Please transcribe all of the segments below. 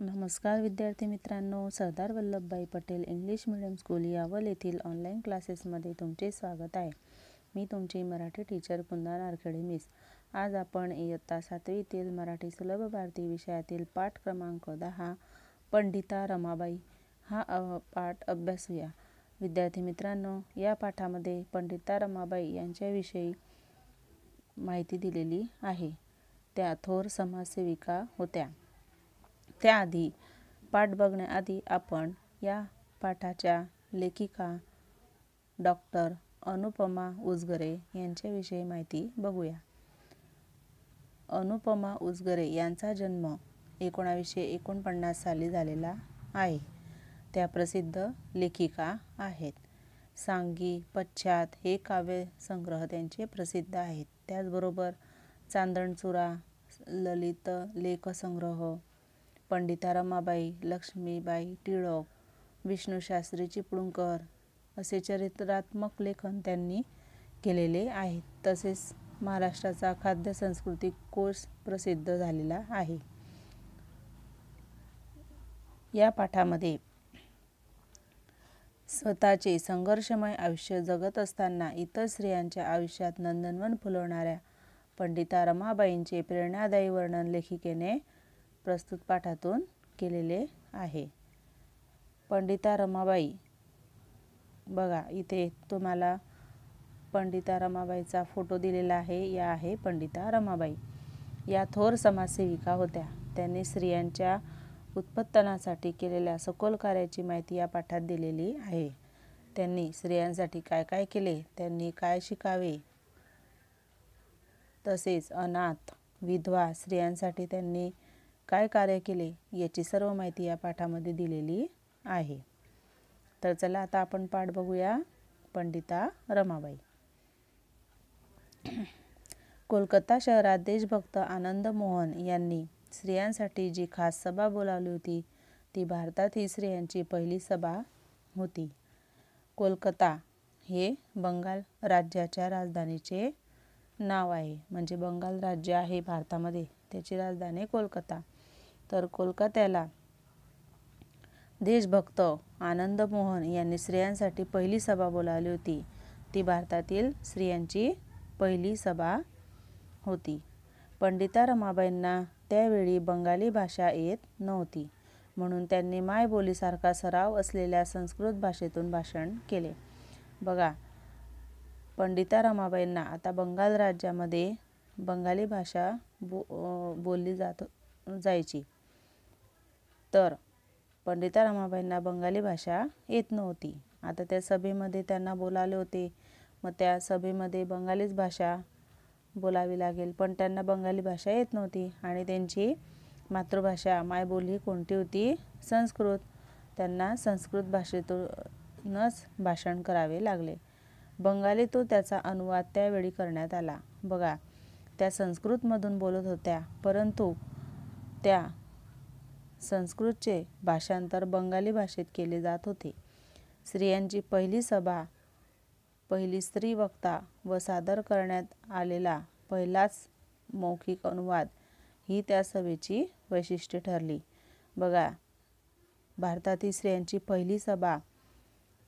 नमस्कार विद्यार्थी मित्रांनो Sardar Vallabhbhai Patel English medium school Yawal येथील ऑनलाईन क्लासेसमध्ये तुमचे स्वागत आहे मी तुमची मराठी टीचर पुन्हा नारखेडे मिस आज आपण इयत्ता सातवीतील मराठी सुलभ भारती विषयातील पाठ क्रमांक दहा पंडिता रमाबाई हा पाठ अभ्यासूया विद्यार्थी मित्रांनो या पाठामध्ये पंडिता रमाबाई यांच्याविषयी माहिती दिलेली आहे त्या थोर समाजसेविका होत्या त्याआधी पाठ बघण्याआधी आपण या पाठाच्या लेखिका डॉक्टर अनुपमा उजगरे यांच्याविषयी माहिती बघूया अनुपमा उजगरे यांचा जन्म एकोणावीसशे एकोणपन्नास साली झालेला आहे त्या प्रसिद्ध लेखिका आहेत सांगी पश्चात हे काव्य संग्रह त्यांचे प्रसिद्ध आहेत त्याचबरोबर चांदणचुरा ललित लेखसंग्रह पंडिता रमाबाई लक्ष्मीबाई टिळक शास्त्री चिपळूणकर असे चरित्रात्मक लेखन त्यांनी केलेले आहेत तसेच महाराष्ट्राचा खाद्य संस्कृती कोर्स प्रसिद्ध झालेला आहे या पाठामध्ये स्वतःचे संघर्षमय आयुष्य जगत असताना इतर स्त्रियांच्या आयुष्यात नंदनवन फुलवणाऱ्या पंडिता रमाबाईंचे प्रेरणादायी वर्णन लेखिकेने प्रस्तुत पाठातून केलेले आहे पंडिता रमाबाई बघा इथे तुम्हाला पंडिता रमाबाईचा फोटो दिलेला आहे या आहे पंडिता रमाबाई या थोर समाजसेविका होत्या त्यांनी स्त्रियांच्या उत्पत्तनासाठी केलेल्या सखोल कार्याची माहिती या पाठात दिलेली आहे त्यांनी स्त्रियांसाठी काय काय केले त्यांनी काय शिकावे तसेच अनाथ विधवा स्त्रियांसाठी त्यांनी काय कार्य केले याची सर्व माहिती या पाठामध्ये दिलेली आहे तर चला आता आपण पाठ बघूया पंडिता रमाबाई कोलकाता शहरात देशभक्त आनंद मोहन यांनी स्त्रियांसाठी जी खास सभा बोलावली होती ती भारतात ही स्त्रियांची पहिली सभा होती कोलकाता हे बंगाल राज्याच्या राजधानीचे नाव आहे म्हणजे बंगाल राज्य आहे भारतामध्ये त्याची राजधानी कोलकाता तर कोलकात्याला देशभक्त आनंद मोहन यांनी स्त्रियांसाठी पहिली सभा बोलावली होती ती भारतातील स्त्रियांची पहिली सभा होती पंडिता रमाबाईंना त्यावेळी बंगाली भाषा येत नव्हती म्हणून त्यांनी मायबोलीसारखा सराव असलेल्या संस्कृत भाषेतून भाषण केले बघा पंडिता रमाबाईंना आता बंगाल राज्यामध्ये बंगाली भाषा बो बोलली जात जायची तर पंडिता रामाबाईंना बंगाली भाषा येत नव्हती आता त्या सभेमध्ये त्यांना बोलावले होते मग त्या सभेमध्ये बंगालीच भाषा बोलावी लागेल पण त्यांना बंगाली भाषा येत नव्हती आणि त्यांची मातृभाषा मायबोली कोणती होती संस्कृत त्यांना संस्कृत भाषेतूनच भाषण करावे लागले तो त्याचा अनुवाद त्यावेळी करण्यात आला बघा त्या संस्कृतमधून बोलत होत्या परंतु त्या संस्कृतचे भाषांतर बंगाली भाषेत केले जात होते स्त्रियांची पहिली सभा पहिली स्त्री वक्ता व सादर करण्यात आलेला पहिलाच मौखिक अनुवाद ही त्या सभेची वैशिष्ट्ये ठरली बघा भारतातील स्त्रियांची पहिली सभा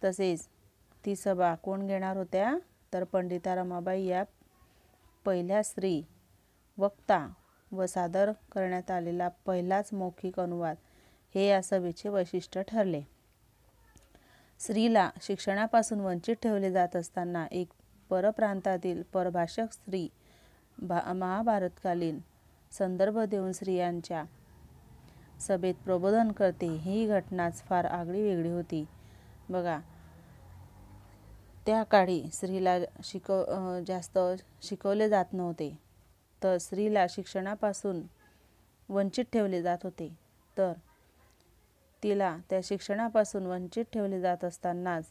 तसेच ती सभा कोण घेणार होत्या तर पंडिता रमाबाई या पहिल्या स्त्री वक्ता व सादर करण्यात आलेला पहिलाच मौखिक अनुवाद हे या सभेचे वैशिष्ट्य ठरले स्त्रीला शिक्षणापासून वंचित ठेवले जात असताना एक परप्रांतातील परभाषक स्त्री भा महाभारतकालीन संदर्भ देऊन स्त्रियांच्या सभेत प्रबोधन करते ही घटनाच फार आगळी वेगळी होती बघा त्या काळी स्त्रीला शिकव जास्त शिकवले जात नव्हते तर स्त्रीला शिक्षणापासून वंचित ठेवले जात होते तर तिला त्या शिक्षणापासून वंचित ठेवले जात असतानाच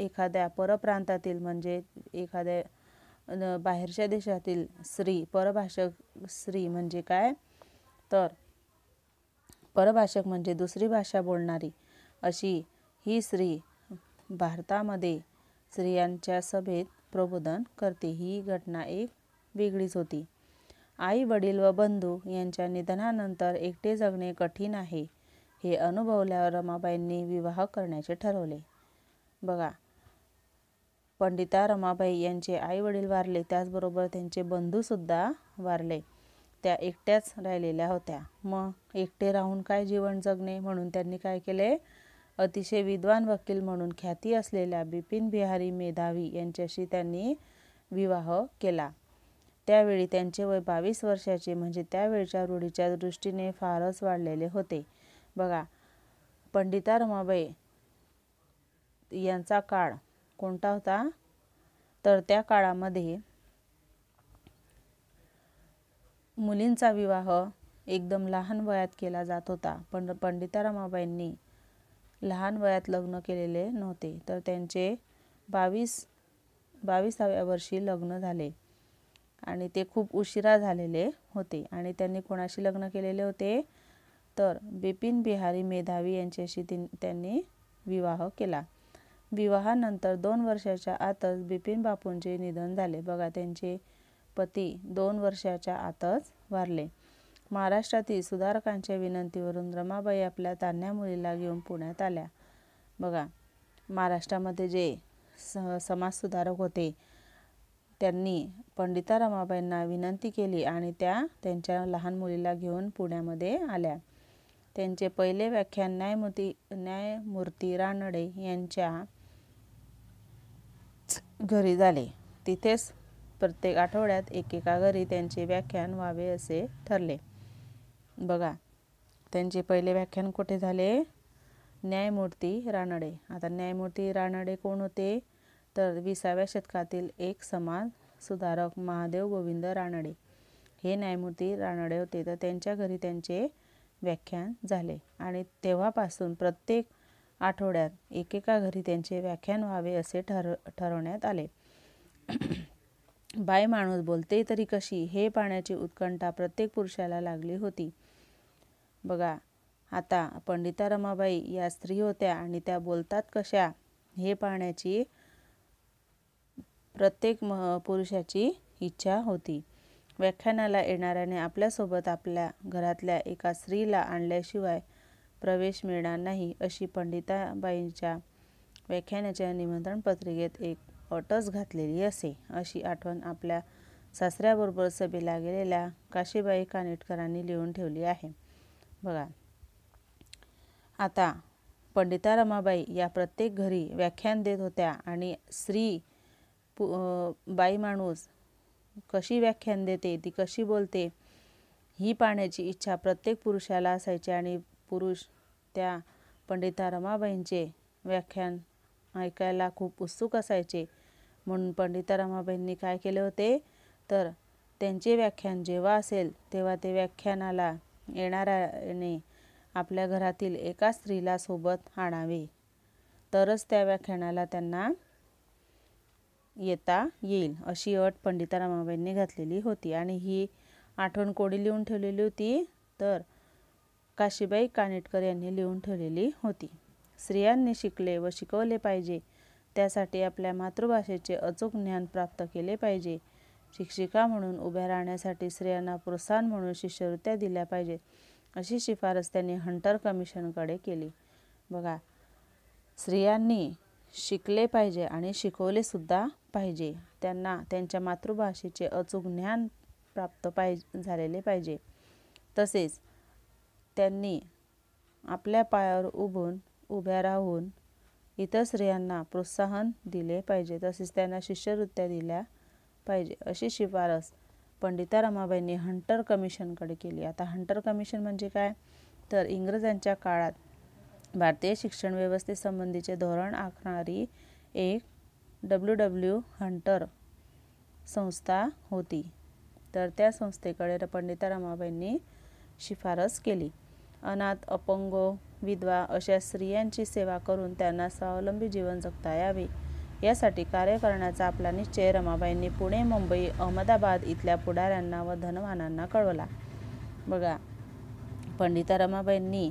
एखाद्या परप्रांतातील म्हणजे एखाद्या बाहेरच्या देशातील स्त्री परभाषक स्त्री म्हणजे काय तर परभाषक म्हणजे दुसरी भाषा बोलणारी अशी ही स्त्री भारतामध्ये स्त्रियांच्या सभेत प्रबोधन करते ही घटना एक वेगळीच होती आई वडील व बंधू यांच्या निधनानंतर एकटे जगणे कठीण आहे हे अनुभवल्यावर रमाबाईंनी विवाह करण्याचे ठरवले बघा पंडिता रमाबाई यांचे आई वडील वारले त्याचबरोबर त्यांचे बंधूसुद्धा वारले त्या एकट्याच राहिलेल्या होत्या मग एकटे राहून काय जीवन जगणे म्हणून त्यांनी काय केले अतिशय विद्वान वकील म्हणून ख्याती असलेल्या बिपिन बिहारी मेधावी यांच्याशी त्यांनी विवाह केला त्यावेळी त्यांचे वय बावीस वर्षाचे म्हणजे त्यावेळच्या रूढीच्या दृष्टीने फारच वाढलेले होते बघा पंडिता रमाबाई यांचा काळ कोणता होता तर त्या काळामध्ये मुलींचा विवाह एकदम लहान वयात केला जात होता पण पंडिता रमाबाईंनी लहान वयात लग्न केलेले नव्हते तर त्यांचे बावीस बावीसाव्या वर्षी लग्न झाले आणि ते खूप उशिरा झालेले होते आणि त्यांनी कोणाशी लग्न केलेले होते तर बिपिन बिहारी मेधावी यांच्याशी त्यांनी विवाह केला विवाहानंतर दोन वर्षाच्या आतच बिपिन बापूंचे निधन झाले बघा त्यांचे पती दोन वर्षाच्या आतच वारले महाराष्ट्रातील सुधारकांच्या विनंतीवरून रमाबाई आपल्या तान्या मुलीला घेऊन पुण्यात आल्या बघा महाराष्ट्रामध्ये जे स समाजसुधारक होते त्यांनी पंडिता रमाबाईंना विनंती केली आणि त्या त्यांच्या लहान मुलीला घेऊन पुण्यामध्ये आल्या त्यांचे पहिले व्याख्यान न्यायमूर्ती न्यायमूर्ती रानडे यांच्या घरी झाले तिथेच प्रत्येक आठवड्यात एकेका घरी त्यांचे व्याख्यान व्हावे असे ठरले बघा त्यांचे पहिले व्याख्यान कुठे झाले न्यायमूर्ती रानडे आता न्यायमूर्ती रानडे कोण होते तर विसाव्या शतकातील एक समाज सुधारक महादेव गोविंद रानडे हे न्यायमूर्ती रानडे होते तर त्यांच्या घरी त्यांचे व्याख्यान झाले आणि तेव्हापासून प्रत्येक आठवड्यात एकेका घरी त्यांचे व्याख्यान व्हावे असे ठर ठरवण्यात आले बाय माणूस बोलते तरी कशी हे पाण्याची उत्कंठा प्रत्येक पुरुषाला लागली होती बघा आता पंडिता रमाबाई या स्त्री होत्या आणि त्या बोलतात कशा हे पाहण्याची प्रत्येक म पुरुषाची इच्छा होती व्याख्यानाला येणाऱ्याने आपल्यासोबत आपल्या घरातल्या एका स्त्रीला आणल्याशिवाय प्रवेश मिळणार नाही अशी पंडिताबाईंच्या व्याख्यानाच्या निमंत्रण पत्रिकेत एक अटच घातलेली असे अशी आठवण आपल्या सासऱ्याबरोबर सभेला गेलेल्या काशीबाई कानेटकरांनी लिहून ठेवली आहे बघा आता पंडिता रमाबाई या प्रत्येक घरी व्याख्यान देत होत्या आणि स्त्री पु बाई माणूस कशी व्याख्यान देते ती कशी बोलते ही पाहण्याची इच्छा प्रत्येक पुरुषाला असायची आणि पुरुष त्या पंडिता रमाबाईंचे व्याख्यान ऐकायला खूप उत्सुक असायचे म्हणून पंडिता रमाबाईंनी काय केले होते तर त्यांचे व्याख्यान जेव्हा असेल तेव्हा ते व्याख्यानाला येणाऱ्याने आपल्या घरातील एका स्त्रीला सोबत आणावे तरच त्या व्याख्यानाला त्यांना येता येईल अशी अट रामाबाईंनी घातलेली होती आणि ही आठवण कोणी लिहून ठेवलेली होती तर काशीबाई कानेटकर यांनी लिहून ठेवलेली होती स्त्रियांनी शिकले व शिकवले पाहिजे त्यासाठी आपल्या मातृभाषेचे अचूक ज्ञान प्राप्त केले पाहिजे शिक्षिका म्हणून उभ्या राहण्यासाठी स्त्रियांना प्रोत्साहन म्हणून शिष्यवृत्त्या दिल्या पाहिजेत अशी शिफारस त्यांनी हंटर कमिशनकडे केली बघा स्त्रियांनी शिकले पाहिजे आणि शिकवलेसुद्धा पाहिजे त्यांना त्यांच्या मातृभाषेचे अचूक ज्ञान प्राप्त पाहिज झालेले पाहिजे तसेच त्यांनी आपल्या पायावर उभून उभ्या राहून इतर स्त्रियांना प्रोत्साहन दिले पाहिजे तसेच त्यांना शिष्यवृत्त्या दिल्या पाहिजे अशी शिफारस पंडिता रमाबाईंनी हंटर कमिशनकडे केली आता हंटर कमिशन म्हणजे काय तर इंग्रजांच्या काळात भारतीय शिक्षण व्यवस्थेसंबंधीचे धोरण आखणारी एक डब्ल्यू डब्ल्यू हंटर संस्था होती तर त्या संस्थेकडे पंडिता रमाबाईंनी शिफारस केली अनाथ अपंग विधवा अशा स्त्रियांची सेवा करून त्यांना स्वावलंबी जीवन जगता यावे यासाठी कार्य करण्याचा आपला निश्चय रमाबाईंनी पुणे मुंबई अहमदाबाद इथल्या पुढाऱ्यांना व धनवानांना कळवला बघा पंडिता रमाबाईंनी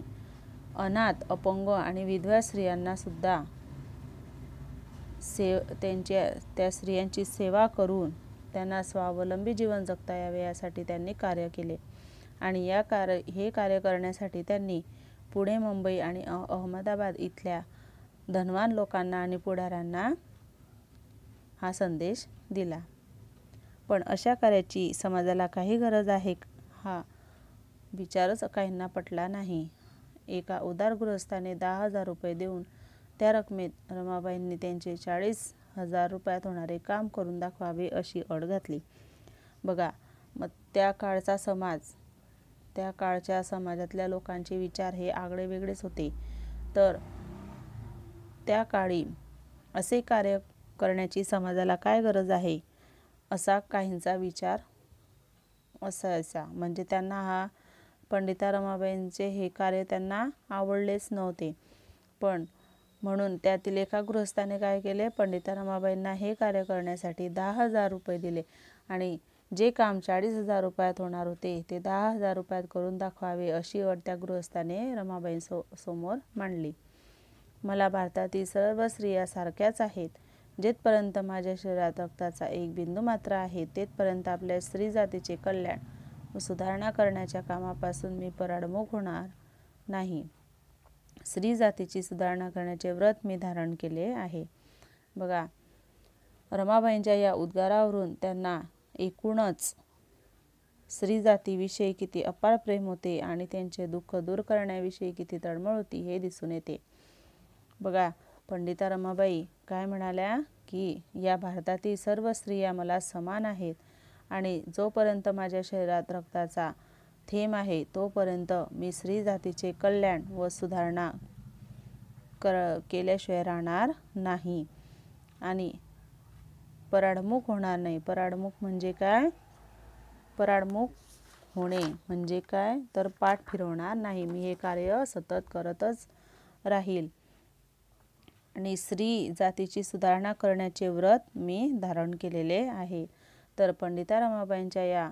अनाथ अपंग आणि विधवा स्त्रियांना सुद्धा से त्यांच्या त्या स्त्रियांची सेवा करून त्यांना स्वावलंबी जीवन जगता यावे यासाठी त्यांनी कार्य केले आणि या कार्य हे कार्य करण्यासाठी त्यांनी पुणे मुंबई आणि अहमदाबाद इथल्या धनवान लोकांना आणि पुढाऱ्यांना हा संदेश दिला पण अशा कार्याची समाजाला काही गरज आहे हा विचारच काहींना पटला नाही एका उदार गृहस्थाने दहा हजार रुपये देऊन त्या रकमेत रमाबाईंनी त्यांचे चाळीस हजार रुपयात होणारे काम करून दाखवावे अशी अड घातली बघा मग त्या काळचा समाज त्या काळच्या समाजातल्या लोकांचे विचार हे आगळे वेगळेच होते तर त्या काळी असे कार्य करण्याची समाजाला काय गरज आहे असा काहींचा विचार असायचा म्हणजे त्यांना हा पंडिता रमाबाईंचे हे कार्य त्यांना आवडलेच नव्हते पण म्हणून त्यातील एका गृहस्थाने काय केले पंडिता रमाबाईंना हे कार्य करण्यासाठी दहा हजार रुपये दिले आणि जे काम चाळीस हजार रुपयात होणार होते ते दहा हजार रुपयात करून दाखवावे अशी अट त्या गृहस्थाने रमाबाईंसो समोर मांडली मला भारतातील सर्व स्त्रिया सारख्याच आहेत जेथपर्यंत माझ्या शरीरात रक्ताचा एक बिंदू मात्र आहे तेथपर्यंत आपल्या स्त्री जातीचे कल्याण व सुधारणा करण्याच्या कामापासून मी पराडमुख होणार नाही स्त्री जातीची सुधारणा करण्याचे व्रत मी धारण केले आहे बघा रमाबाईंच्या या उद्गारावरून त्यांना एकूणच स्त्री जातीविषयी किती अपार प्रेम होते आणि त्यांचे दुःख दूर करण्याविषयी किती तळमळ होती हे दिसून येते बघा पंडिता रमाबाई काय म्हणाल्या की या भारतातील सर्व स्त्रिया मला समान आहेत आणि जोपर्यंत माझ्या शरीरात रक्ताचा थेंब आहे तोपर्यंत मी स्त्री जातीचे कल्याण व सुधारणा कर केल्याशिवाय राहणार नाही आणि पराडमुख होणार नाही पराडमुख म्हणजे काय पराडमुख होणे म्हणजे काय तर पाठ फिरवणार नाही मी हे कार्य सतत करतच राहील आणि स्त्री जातीची सुधारणा करण्याचे व्रत मी धारण केलेले आहे तर पंडिता रमाबाईंच्या या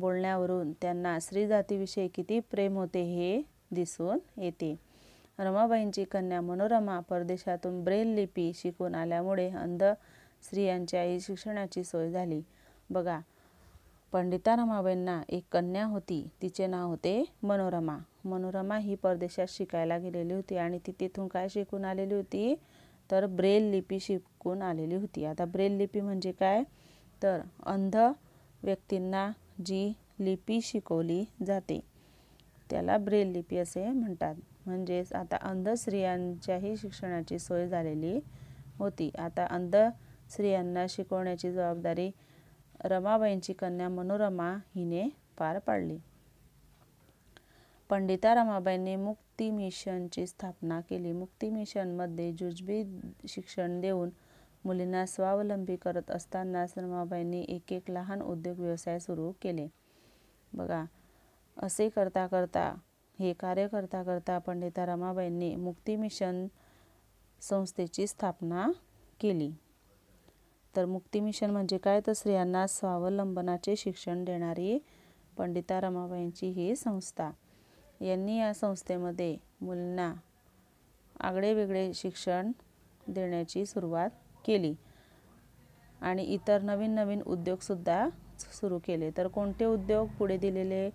बोलण्यावरून त्यांना स्त्रीजातीविषयी जातीविषयी किती प्रेम होते हे दिसून येते रमाबाईंची कन्या मनोरमा परदेशातून ब्रेल लिपी शिकून आल्यामुळे अंध स्त्रियांच्या शिक्षणाची सोय झाली बघा पंडिता रमाबाईंना एक कन्या होती तिचे नाव होते मनोरमा मनोरमा ही परदेशात शिकायला गेलेली होती आणि ती तिथून काय शिकून आलेली होती तर ब्रेल लिपी शिकून आलेली होती आता ब्रेल लिपी म्हणजे काय तर अंध व्यक्तींना जी लिपी शिकवली जाते त्याला ब्रेल लिपी असे म्हणतात म्हणजेच आता अंध स्त्रियांच्याही शिक्षणाची सोय झालेली होती आता अंध स्त्रियांना शिकवण्याची जबाबदारी रमाबाईंची कन्या मनोरमा हिने पार पाडली पंडिता रमाबाईंनी मुक्ती मिशनची स्थापना केली मुक्ती मिशनमध्ये जुजबी शिक्षण देऊन मुलींना स्वावलंबी करत असतानाच रमाबाईंनी एक एक लहान उद्योग व्यवसाय सुरू केले बघा असे करता करता हे कार्य करता करता पंडिता रमाबाईंनी मुक्ती मिशन संस्थेची स्थापना केली तर मुक्ती मिशन म्हणजे काय तर स्त्रियांना स्वावलंबनाचे शिक्षण देणारी पंडिता रमाबाईंची ही संस्था यांनी या संस्थेमध्ये मुलींना आगळेवेगळे शिक्षण देण्याची सुरुवात केली आणि इतर नवीन नवीन उद्योगसुद्धा सुरू केले तर कोणते उद्योग पुढे दिलेले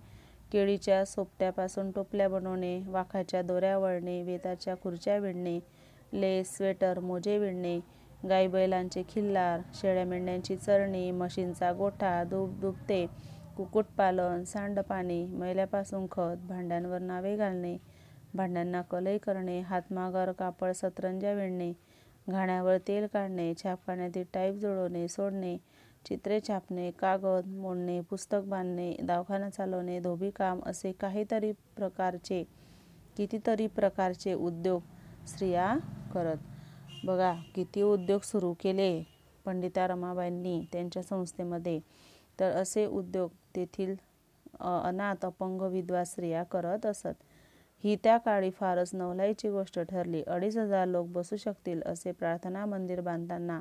केळीच्या सोपट्यापासून टोपल्या बनवणे वाखाच्या दोऱ्या वळणे वेताच्या खुर्च्या विणणे लेस स्वेटर मोजे विणणे गाई बैलांचे खिल्लार शेळ्या मेंढ्यांची चरणी मशीनचा गोठा दुब दुबते कुक्कुटपालन सांडपाणी मैल्यापासून खत भांड्यांवर नावे घालणे भांड्यांना कलई करणे हातमागर कापड सतरंजा विणणे घाण्यावर तेल काढणे छापखान्यातील टाईप जुळवणे सोडणे चित्रे छापणे कागद मोडणे पुस्तक बांधणे दवाखाना चालवणे धोबी काम असे काहीतरी प्रकारचे कितीतरी प्रकारचे उद्योग स्त्रिया करत बघा किती उद्योग सुरू केले पंडिता रमाबाईंनी त्यांच्या संस्थेमध्ये तर असे उद्योग तेथील अनाथ अपंग विधवा स्त्रिया करत असत ही त्या काळी फारच नवलाईची गोष्ट ठरली अडीच हजार लोक बसू शकतील असे प्रार्थना मंदिर बांधताना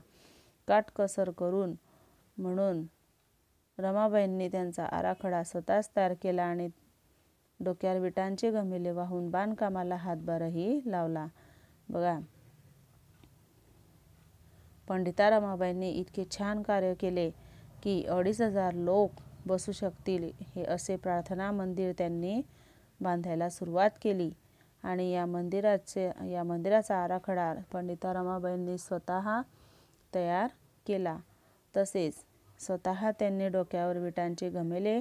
काटकसर करून म्हणून रमाबाईंनी त्यांचा आराखडा स्वतःच तयार केला आणि डोक्यावर विटांचे गमिले वाहून बांधकामाला हातभारही लावला बघा पंडिता रमाबाईंनी इतके छान कार्य केले की अडीच हजार लोक बसू शकतील हे असे प्रार्थना मंदिर त्यांनी बांधायला सुरुवात केली आणि या मंदिराचे या मंदिराचा आराखडा पंडिता रमाबाईंनी स्वतः तयार केला तसेच स्वतः त्यांनी डोक्यावर विटांचे गमेले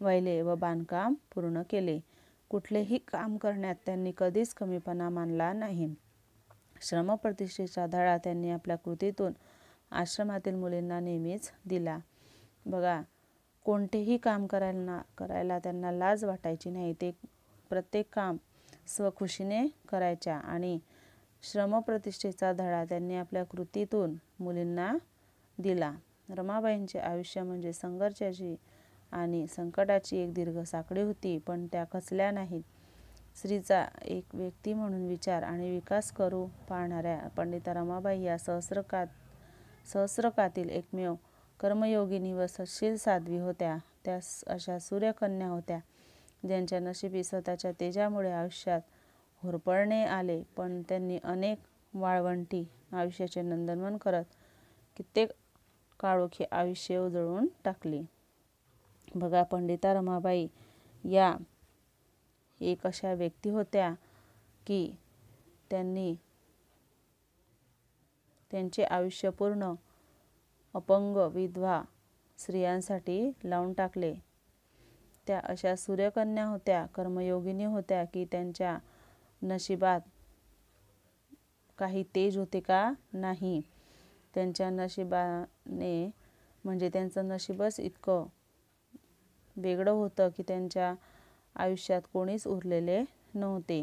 वाहिले व बांधकाम पूर्ण केले कुठलेही काम करण्यात त्यांनी कधीच कमीपणा मानला नाही श्रमप्रतिष्ठेचा धडा त्यांनी आपल्या कृतीतून आश्रमातील मुलींना नेहमीच दिला बघा कोणतेही काम करायला करायला त्यांना लाज वाटायची नाही ते प्रत्येक काम स्वखुशीने करायच्या आणि श्रमप्रतिष्ठेचा धडा त्यांनी आपल्या कृतीतून मुलींना दिला रमाबाईंचे आयुष्य म्हणजे संघर्षाची आणि संकटाची एक दीर्घ साखळी होती पण त्या खचल्या नाहीत स्त्रीचा एक व्यक्ती म्हणून विचार आणि विकास करू पाहणाऱ्या पंडिता रमाबाई या सहस्रकात सहस्रकातील एकमेव कर्मयोगिनी व सशील साध्वी होत्या त्या अशा सूर्यकन्या होत्या ज्यांच्या नशिबी स्वतःच्या तेजामुळे आयुष्यात होरपळणे आले पण त्यांनी अनेक वाळवंटी आयुष्याचे नंदनवन करत कित्येक काळोखी आयुष्य उजळून टाकली बघा पंडिता रमाबाई या एक अशा व्यक्ती होत्या की त्यांनी त्यांचे आयुष्य पूर्ण अपंग विधवा स्त्रियांसाठी लावून टाकले त्या अशा सूर्यकन्या होत्या कर्मयोगिनी होत्या की त्यांच्या नशिबात काही तेज होते का नाही त्यांच्या नशिबाने म्हणजे त्यांचं नशीबच इतकं वेगळं होतं की त्यांच्या आयुष्यात कोणीच उरलेले नव्हते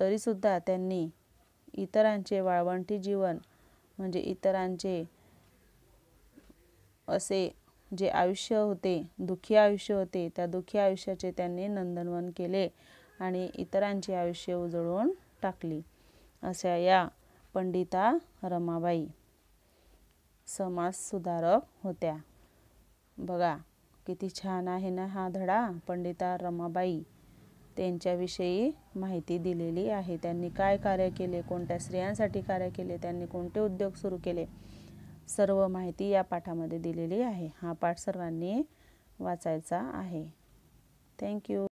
तरीसुद्धा त्यांनी इतरांचे वाळवंटी जीवन म्हणजे इतरांचे असे जे आयुष्य होते दुःखी आयुष्य होते त्या दुःखी आयुष्याचे त्यांनी नंदनवन केले आणि इतरांचे आयुष्य उजळून टाकली अशा या पंडिता रमाबाई समाजसुधारक होत्या बघा किती छान आहे ना हा धडा पंडिता रमाबाई त्यांच्याविषयी माहिती दिलेली आहे त्यांनी काय कार्य केले कोणत्या स्त्रियांसाठी कार्य केले त्यांनी कोणते उद्योग सुरू केले सर्व माहिती या पाठामध्ये दिलेली आहे हा पाठ सर्वांनी वाचायचा आहे थँक्यू